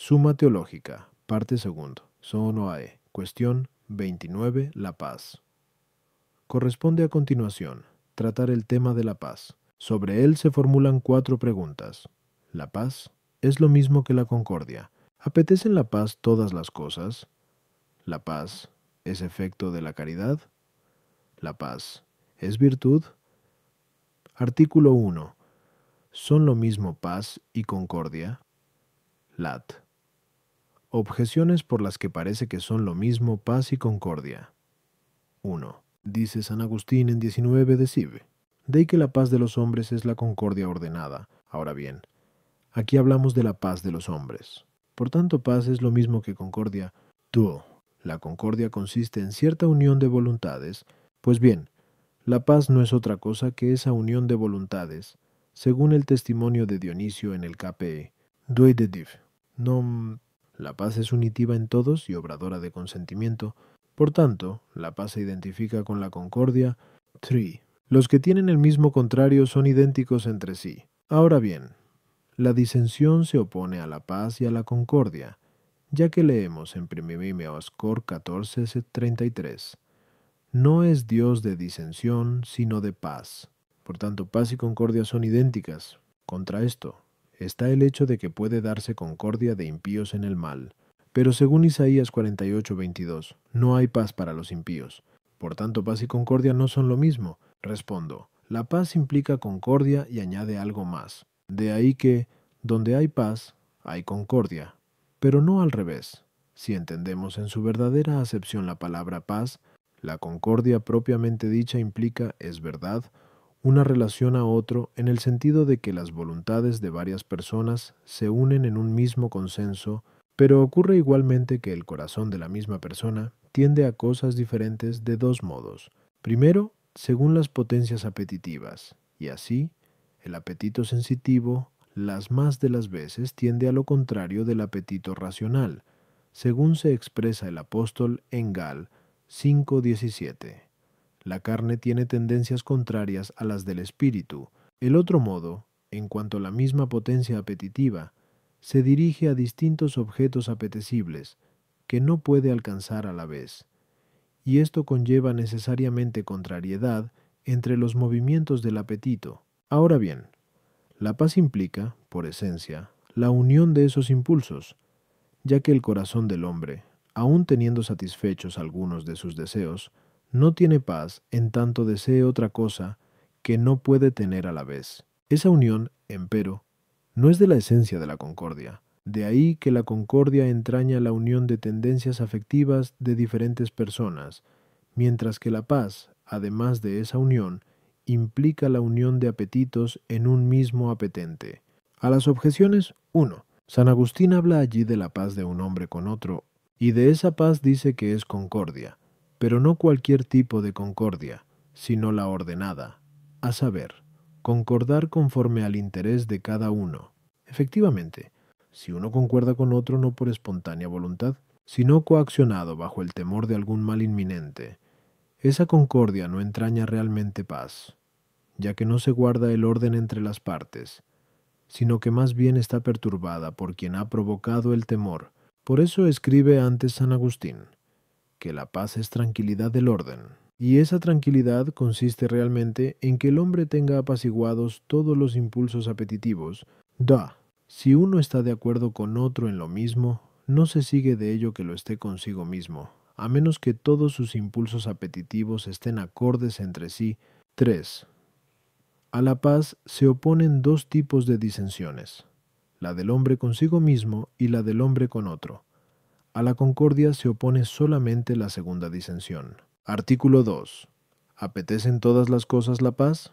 Suma Teológica, parte segundo, Sonoae, cuestión 29, La Paz. Corresponde a continuación tratar el tema de la paz. Sobre él se formulan cuatro preguntas. ¿La paz es lo mismo que la concordia? ¿Apetecen la paz todas las cosas? ¿La paz es efecto de la caridad? ¿La paz es virtud? Artículo 1. ¿Son lo mismo paz y concordia? Lat. Objeciones por las que parece que son lo mismo paz y concordia. 1. Dice San Agustín en 19 de Cive. de que la paz de los hombres es la concordia ordenada. Ahora bien, aquí hablamos de la paz de los hombres. Por tanto, paz es lo mismo que concordia. Tú, la concordia consiste en cierta unión de voluntades. Pues bien, la paz no es otra cosa que esa unión de voluntades, según el testimonio de Dionisio en el KPE, de Div, nom la paz es unitiva en todos y obradora de consentimiento. Por tanto, la paz se identifica con la concordia. 3. Los que tienen el mismo contrario son idénticos entre sí. Ahora bien, la disensión se opone a la paz y a la concordia, ya que leemos en 14, 14:33. No es Dios de disensión, sino de paz. Por tanto, paz y concordia son idénticas. Contra esto, está el hecho de que puede darse concordia de impíos en el mal. Pero según Isaías 48:22, no hay paz para los impíos. Por tanto, paz y concordia no son lo mismo. Respondo, la paz implica concordia y añade algo más. De ahí que, donde hay paz, hay concordia. Pero no al revés. Si entendemos en su verdadera acepción la palabra paz, la concordia propiamente dicha implica, es verdad, una relación a otro en el sentido de que las voluntades de varias personas se unen en un mismo consenso, pero ocurre igualmente que el corazón de la misma persona tiende a cosas diferentes de dos modos. Primero, según las potencias apetitivas, y así, el apetito sensitivo las más de las veces tiende a lo contrario del apetito racional, según se expresa el apóstol en Gal 5.17 la carne tiene tendencias contrarias a las del espíritu. El otro modo, en cuanto a la misma potencia apetitiva, se dirige a distintos objetos apetecibles, que no puede alcanzar a la vez. Y esto conlleva necesariamente contrariedad entre los movimientos del apetito. Ahora bien, la paz implica, por esencia, la unión de esos impulsos, ya que el corazón del hombre, aun teniendo satisfechos algunos de sus deseos, no tiene paz en tanto desee otra cosa que no puede tener a la vez. Esa unión, empero, no es de la esencia de la concordia. De ahí que la concordia entraña la unión de tendencias afectivas de diferentes personas, mientras que la paz, además de esa unión, implica la unión de apetitos en un mismo apetente. A las objeciones, 1. San Agustín habla allí de la paz de un hombre con otro, y de esa paz dice que es concordia pero no cualquier tipo de concordia, sino la ordenada, a saber, concordar conforme al interés de cada uno. Efectivamente, si uno concuerda con otro no por espontánea voluntad, sino coaccionado bajo el temor de algún mal inminente, esa concordia no entraña realmente paz, ya que no se guarda el orden entre las partes, sino que más bien está perturbada por quien ha provocado el temor. Por eso escribe antes San Agustín, que la paz es tranquilidad del orden. Y esa tranquilidad consiste realmente en que el hombre tenga apaciguados todos los impulsos apetitivos. Da, si uno está de acuerdo con otro en lo mismo, no se sigue de ello que lo esté consigo mismo, a menos que todos sus impulsos apetitivos estén acordes entre sí. 3. A la paz se oponen dos tipos de disensiones, la del hombre consigo mismo y la del hombre con otro. A la concordia se opone solamente la segunda disensión. Artículo 2. ¿Apetecen todas las cosas la paz?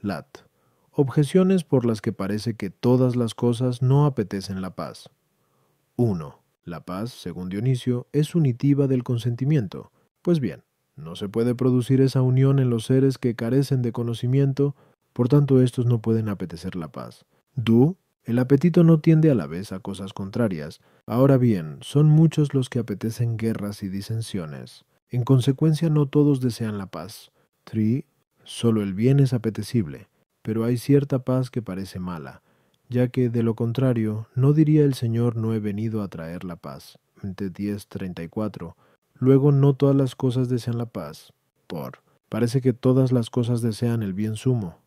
Lat. Objeciones por las que parece que todas las cosas no apetecen la paz. 1. La paz, según Dionisio, es unitiva del consentimiento. Pues bien, no se puede producir esa unión en los seres que carecen de conocimiento, por tanto estos no pueden apetecer la paz. Du el apetito no tiende a la vez a cosas contrarias. Ahora bien, son muchos los que apetecen guerras y disensiones. En consecuencia, no todos desean la paz. Tri, solo el bien es apetecible, pero hay cierta paz que parece mala, ya que, de lo contrario, no diría el Señor no he venido a traer la paz. 10.34. Luego no todas las cosas desean la paz. Por. Parece que todas las cosas desean el bien sumo,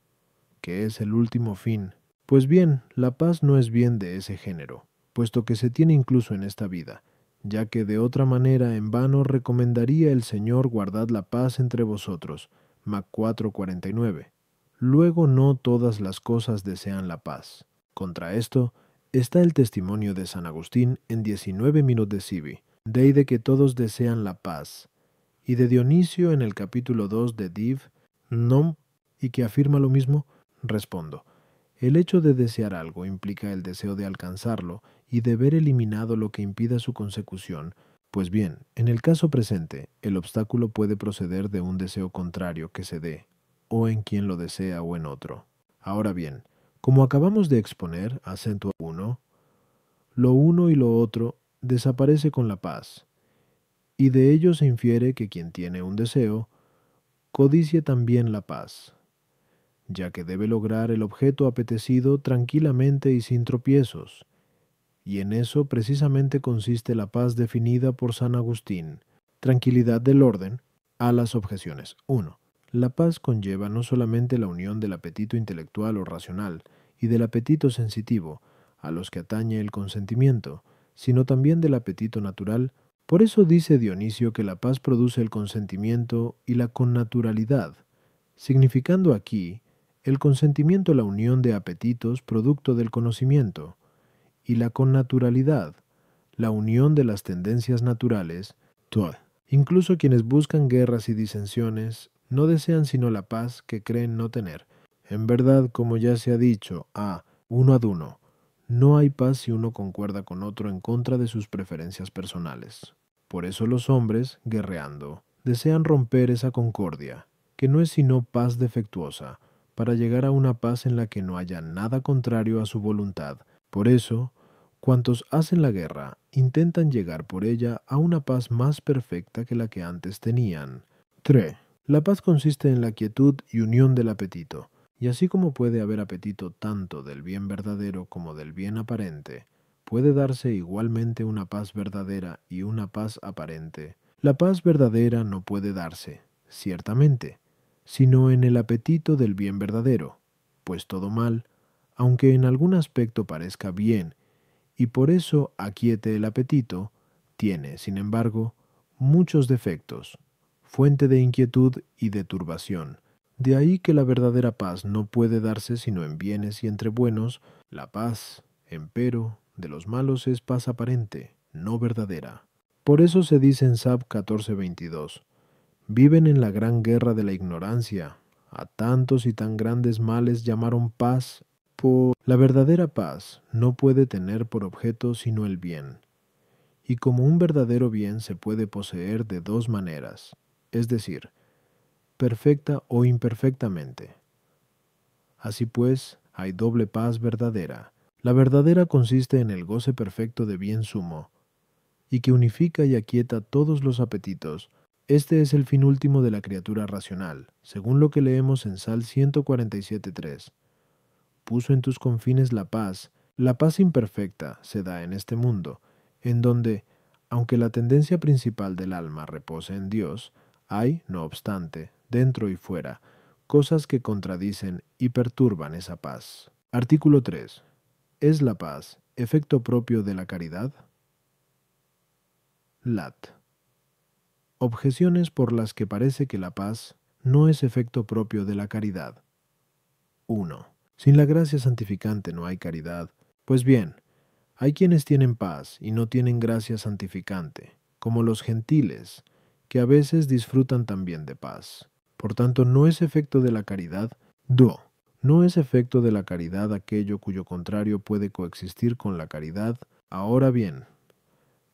que es el último fin, pues bien, la paz no es bien de ese género, puesto que se tiene incluso en esta vida, ya que de otra manera en vano recomendaría el Señor guardad la paz entre vosotros. Mac 4:49. Luego no todas las cosas desean la paz. Contra esto está el testimonio de San Agustín en 19 minutos de Civi. Dei de que todos desean la paz, y de Dionisio en el capítulo 2 de Div, Nom, y que afirma lo mismo, respondo. El hecho de desear algo implica el deseo de alcanzarlo y de ver eliminado lo que impida su consecución. Pues bien, en el caso presente, el obstáculo puede proceder de un deseo contrario que se dé, o en quien lo desea o en otro. Ahora bien, como acabamos de exponer, acento uno, lo uno y lo otro desaparece con la paz, y de ello se infiere que quien tiene un deseo, codicie también la paz ya que debe lograr el objeto apetecido tranquilamente y sin tropiezos. Y en eso precisamente consiste la paz definida por San Agustín. Tranquilidad del orden a las objeciones. 1. La paz conlleva no solamente la unión del apetito intelectual o racional y del apetito sensitivo, a los que atañe el consentimiento, sino también del apetito natural. Por eso dice Dionisio que la paz produce el consentimiento y la connaturalidad, significando aquí el consentimiento la unión de apetitos producto del conocimiento, y la connaturalidad, la unión de las tendencias naturales, Incluso quienes buscan guerras y disensiones no desean sino la paz que creen no tener. En verdad, como ya se ha dicho, a uno ad uno, no hay paz si uno concuerda con otro en contra de sus preferencias personales. Por eso los hombres, guerreando, desean romper esa concordia, que no es sino paz defectuosa, para llegar a una paz en la que no haya nada contrario a su voluntad. Por eso, cuantos hacen la guerra intentan llegar por ella a una paz más perfecta que la que antes tenían. 3. La paz consiste en la quietud y unión del apetito, y así como puede haber apetito tanto del bien verdadero como del bien aparente, puede darse igualmente una paz verdadera y una paz aparente. La paz verdadera no puede darse, ciertamente, sino en el apetito del bien verdadero, pues todo mal, aunque en algún aspecto parezca bien, y por eso aquiete el apetito, tiene, sin embargo, muchos defectos, fuente de inquietud y de turbación. De ahí que la verdadera paz no puede darse sino en bienes y entre buenos, la paz, empero, de los malos es paz aparente, no verdadera. Por eso se dice en Sab 14:22, Viven en la gran guerra de la ignorancia. A tantos y tan grandes males llamaron paz, por la verdadera paz no puede tener por objeto sino el bien. Y como un verdadero bien se puede poseer de dos maneras, es decir, perfecta o imperfectamente. Así pues, hay doble paz verdadera. La verdadera consiste en el goce perfecto de bien sumo, y que unifica y aquieta todos los apetitos, este es el fin último de la criatura racional, según lo que leemos en Sal 147.3. Puso en tus confines la paz, la paz imperfecta se da en este mundo, en donde, aunque la tendencia principal del alma repose en Dios, hay, no obstante, dentro y fuera, cosas que contradicen y perturban esa paz. Artículo 3. ¿Es la paz efecto propio de la caridad? Lat objeciones por las que parece que la paz no es efecto propio de la caridad. 1. Sin la gracia santificante no hay caridad. Pues bien, hay quienes tienen paz y no tienen gracia santificante, como los gentiles, que a veces disfrutan también de paz. Por tanto, no es efecto de la caridad, 2. no es efecto de la caridad aquello cuyo contrario puede coexistir con la caridad. Ahora bien,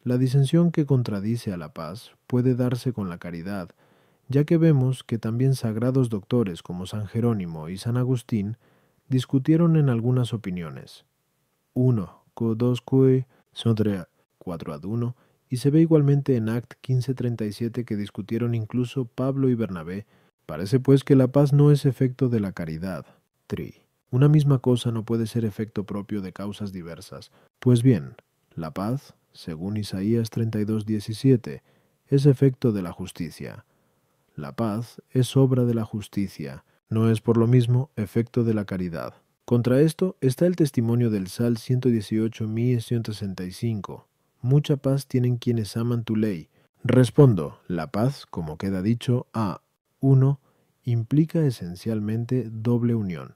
la disensión que contradice a la paz puede darse con la caridad, ya que vemos que también sagrados doctores como San Jerónimo y San Agustín discutieron en algunas opiniones. 1. Codosque son 4 ad 1, y se ve igualmente en Act 1537 que discutieron incluso Pablo y Bernabé. Parece pues que la paz no es efecto de la caridad. 3. Una misma cosa no puede ser efecto propio de causas diversas. Pues bien, la paz según Isaías 32:17, es efecto de la justicia. La paz es obra de la justicia, no es por lo mismo efecto de la caridad. Contra esto está el testimonio del Sal 118.165. Mucha paz tienen quienes aman tu ley. Respondo, la paz, como queda dicho, a uno, implica esencialmente doble unión,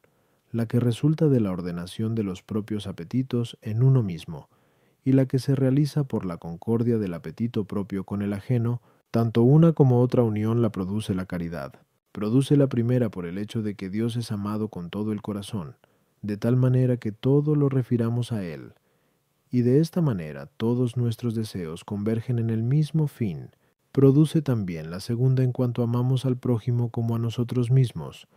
la que resulta de la ordenación de los propios apetitos en uno mismo, y la que se realiza por la concordia del apetito propio con el ajeno, tanto una como otra unión la produce la caridad. Produce la primera por el hecho de que Dios es amado con todo el corazón, de tal manera que todo lo refiramos a Él, y de esta manera todos nuestros deseos convergen en el mismo fin. Produce también la segunda en cuanto amamos al prójimo como a nosotros mismos.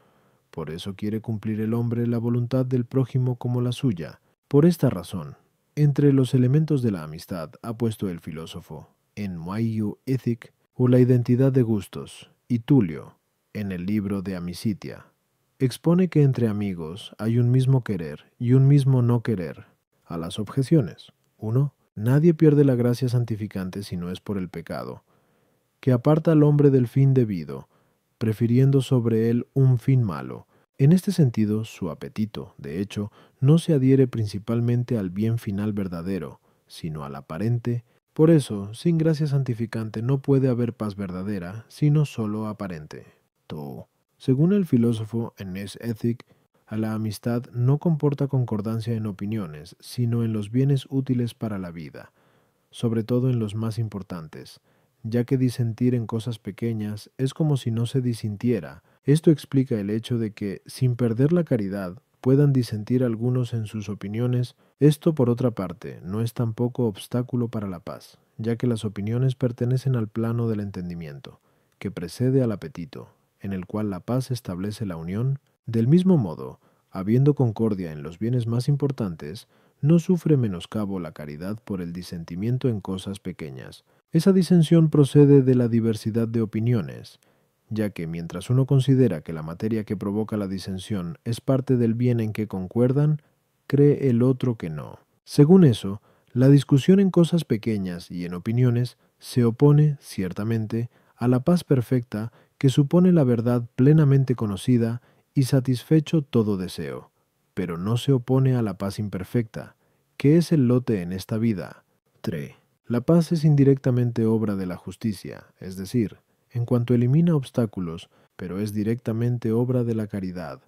Por eso quiere cumplir el hombre la voluntad del prójimo como la suya. Por esta razón, entre los elementos de la amistad ha puesto el filósofo, en Muayu Ethic, o la identidad de gustos, y Tulio, en el libro de Amicitia, expone que entre amigos hay un mismo querer y un mismo no querer. A las objeciones. 1. Nadie pierde la gracia santificante si no es por el pecado, que aparta al hombre del fin debido, prefiriendo sobre él un fin malo, en este sentido, su apetito, de hecho, no se adhiere principalmente al bien final verdadero, sino al aparente. Por eso, sin gracia santificante no puede haber paz verdadera, sino sólo aparente. Según el filósofo his Ethic, a la amistad no comporta concordancia en opiniones, sino en los bienes útiles para la vida, sobre todo en los más importantes, ya que disentir en cosas pequeñas es como si no se disintiera, esto explica el hecho de que, sin perder la caridad, puedan disentir algunos en sus opiniones, esto por otra parte no es tampoco obstáculo para la paz, ya que las opiniones pertenecen al plano del entendimiento, que precede al apetito, en el cual la paz establece la unión, del mismo modo, habiendo concordia en los bienes más importantes, no sufre menoscabo la caridad por el disentimiento en cosas pequeñas. Esa disensión procede de la diversidad de opiniones, ya que mientras uno considera que la materia que provoca la disensión es parte del bien en que concuerdan, cree el otro que no. Según eso, la discusión en cosas pequeñas y en opiniones se opone, ciertamente, a la paz perfecta que supone la verdad plenamente conocida y satisfecho todo deseo, pero no se opone a la paz imperfecta, que es el lote en esta vida. 3. La paz es indirectamente obra de la justicia, es decir, en cuanto elimina obstáculos, pero es directamente obra de la caridad,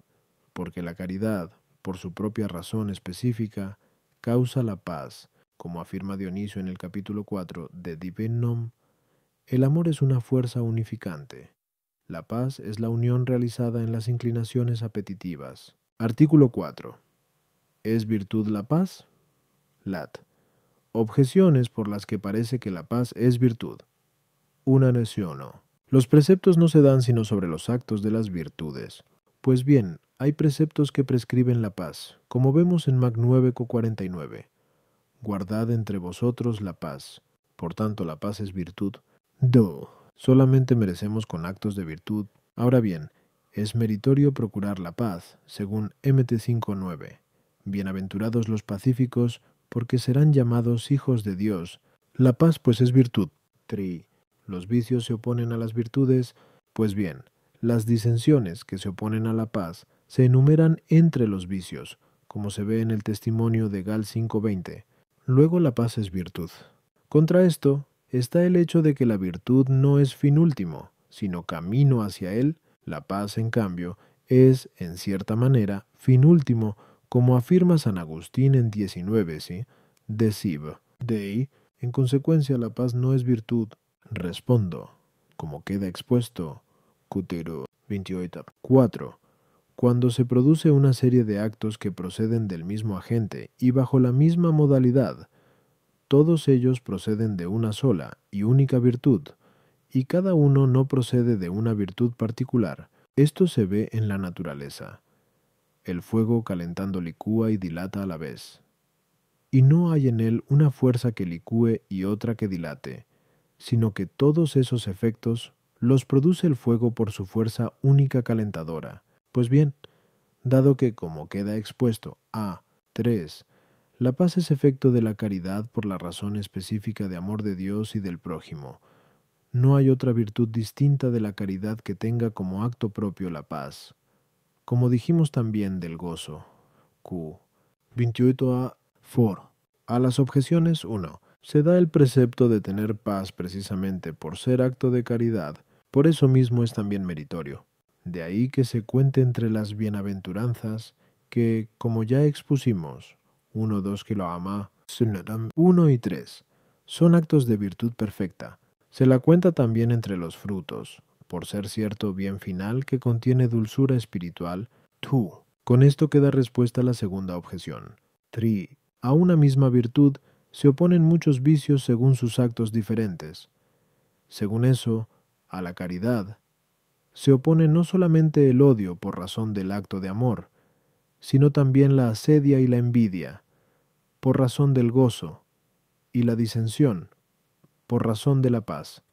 porque la caridad, por su propia razón específica, causa la paz, como afirma Dionisio en el capítulo 4 de Divinum, el amor es una fuerza unificante. La paz es la unión realizada en las inclinaciones apetitivas. Artículo 4. ¿Es virtud la paz? Lat. Objeciones por las que parece que la paz es virtud. Una nación no. Los preceptos no se dan sino sobre los actos de las virtudes. Pues bien, hay preceptos que prescriben la paz, como vemos en Mac 9,49. Guardad entre vosotros la paz. Por tanto, la paz es virtud. Do. Solamente merecemos con actos de virtud. Ahora bien, es meritorio procurar la paz, según MT 5.9. Bienaventurados los pacíficos, porque serán llamados hijos de Dios. La paz pues es virtud. Tri los vicios se oponen a las virtudes, pues bien, las disensiones que se oponen a la paz se enumeran entre los vicios, como se ve en el testimonio de Gal 5.20. Luego la paz es virtud. Contra esto está el hecho de que la virtud no es fin último, sino camino hacia él, la paz, en cambio, es, en cierta manera, fin último, como afirma San Agustín en 19, ¿sí? De De en consecuencia, la paz no es virtud, Respondo, como queda expuesto, Cutero 28.4. Cuando se produce una serie de actos que proceden del mismo agente y bajo la misma modalidad, todos ellos proceden de una sola y única virtud, y cada uno no procede de una virtud particular. Esto se ve en la naturaleza. El fuego calentando licúa y dilata a la vez. Y no hay en él una fuerza que licúe y otra que dilate, sino que todos esos efectos los produce el fuego por su fuerza única calentadora. Pues bien, dado que, como queda expuesto a 3, la paz es efecto de la caridad por la razón específica de amor de Dios y del prójimo. No hay otra virtud distinta de la caridad que tenga como acto propio la paz. Como dijimos también del gozo. Q. 28 a 4. A las objeciones 1 se da el precepto de tener paz precisamente por ser acto de caridad, por eso mismo es también meritorio. De ahí que se cuente entre las bienaventuranzas que, como ya expusimos, 1, 2 que lo ama, 1 y 3, son actos de virtud perfecta. Se la cuenta también entre los frutos, por ser cierto bien final que contiene dulzura espiritual, Tú. Con esto queda respuesta a la segunda objeción. Tri. A una misma virtud se oponen muchos vicios según sus actos diferentes. Según eso, a la caridad, se opone no solamente el odio por razón del acto de amor, sino también la asedia y la envidia, por razón del gozo, y la disensión, por razón de la paz.